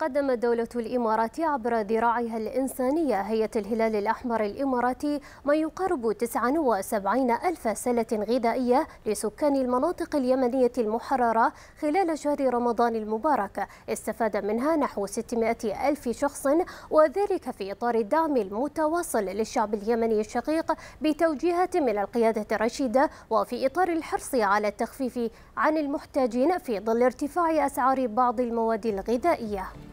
قدمت دولة الإمارات عبر ذراعها الإنسانية هيئة الهلال الأحمر الإماراتي ما يقارب 79 ألف سلة غذائية لسكان المناطق اليمنية المحررة خلال شهر رمضان المبارك استفاد منها نحو 600 ألف شخص وذلك في إطار الدعم المتواصل للشعب اليمني الشقيق بتوجيهات من القيادة الرشيدة وفي إطار الحرص على التخفيف عن المحتاجين في ظل ارتفاع أسعار بعض المواد الغذائية